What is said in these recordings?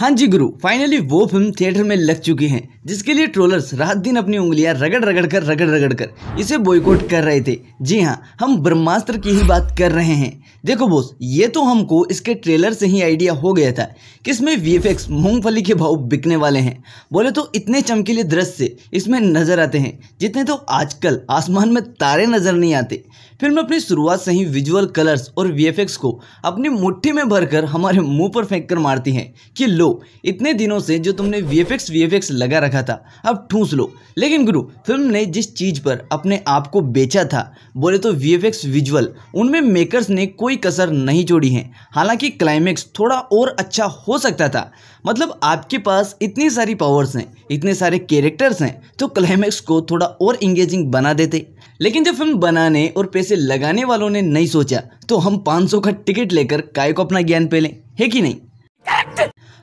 हाँ जी गुरु फाइनली वो फिल्म थिएटर में लग चुकी है जिसके लिए ट्रोलर्स रात दिन अपनी उंगलियां रगड़ रगड़ कर रगड़ रगड़ कर इसे बॉयकॉट कर रहे थे जी हाँ हम ब्रह्मास्त्र की ही बात कर रहे हैं देखो बोस ये तो हमको इसके ट्रेलर से ही आइडिया हो गया था कि इसमें वी मूंगफली के भाव बिकने वाले हैं बोले तो इतने चमकीले दृश्य इसमें नज़र आते हैं जितने तो आजकल आसमान में तारे नज़र नहीं आते फिल्म अपनी शुरुआत से ही विजुअल कलर्स और वी को अपनी मुट्ठी में भरकर हमारे मुंह पर फेंक कर मारती है कि लो इतने दिनों से जो तुमने वी एफ लगा रखा लिखा था अब ठूस लो लेकिन गुरु फिल्म ने जिस चीज़ पर अपने आप को बेचा था बोले तो वी विजुअल उनमें मेकर्स ने कोई कसर नहीं छोड़ी है हालांकि क्लाइमेक्स थोड़ा और अच्छा हो सकता था मतलब आपके पास इतनी सारी पावर्स हैं इतने सारे कैरेक्टर्स हैं तो क्लाइमेक्स को थोड़ा और इंगेजिंग बना देते लेकिन जब फिल्म बनाने और पैसे लगाने वालों ने नहीं सोचा तो हम 500 का टिकट लेकर काय को अपना ज्ञान पे लें है कि नहीं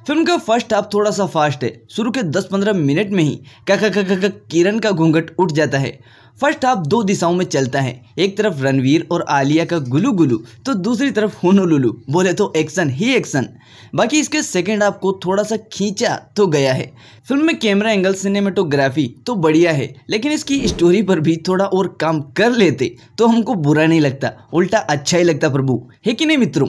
फिल्म का फर्स्ट हाफ थोड़ा सा फास्ट है शुरू के 10-15 मिनट में ही का किरण का घूंघट उठ जाता है फर्स्ट हाफ दो दिशाओं में चलता है एक तरफ रणवीर और आलिया का गुलू गुलू तो दूसरी तरफ होनोलुलू बोले तो एक्शन ही एक्शन बाकी इसके सेकेंड हाफ को थोड़ा सा खींचा तो गया है फिल्म में कैमरा एंगल सिनेमेटोग्राफी तो बढ़िया है लेकिन इसकी स्टोरी पर भी थोड़ा और काम कर लेते तो हमको बुरा नहीं लगता उल्टा अच्छा ही लगता प्रभु है कि नहीं मित्रों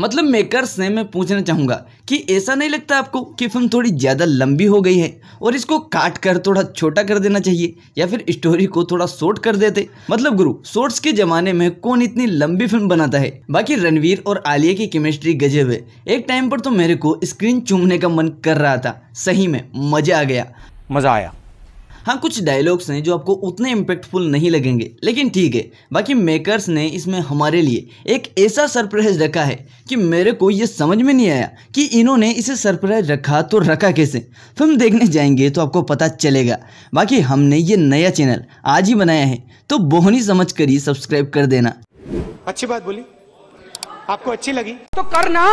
मतलब मेकर्स से मैं पूछना चाहूँगा कि ऐसा नहीं लगता आपको कि फिल्म थोड़ी ज़्यादा लंबी हो गई है और इसको काट कर थोड़ा छोटा कर देना चाहिए या फिर स्टोरी को थोड़ा शॉर्ट कर देते मतलब गुरु शॉर्ट्स के ज़माने में कौन इतनी लंबी फिल्म बनाता है बाकी रणवीर और आलिया की केमिस्ट्री गजब है एक टाइम पर तो मेरे को स्क्रीन चूमने का मन कर रहा था सही में मज़ा आ गया मज़ा आया हाँ कुछ डायलॉग्स हैं जो आपको उतने इम्पैक्टफुल नहीं लगेंगे लेकिन ठीक है बाकी मेकर्स ने इसमें हमारे लिए एक ऐसा सरप्राइज रखा है कि मेरे को ये समझ में नहीं आया कि इन्होंने इसे सरप्राइज रखा तो रखा कैसे फिल्म देखने जाएंगे तो आपको पता चलेगा बाकी हमने ये नया चैनल आज ही बनाया है तो बोहनी समझ कर ही सब्सक्राइब कर देना अच्छी बात बोली आपको अच्छी लगी तो करना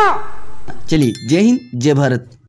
चलिए जय हिंद जय भारत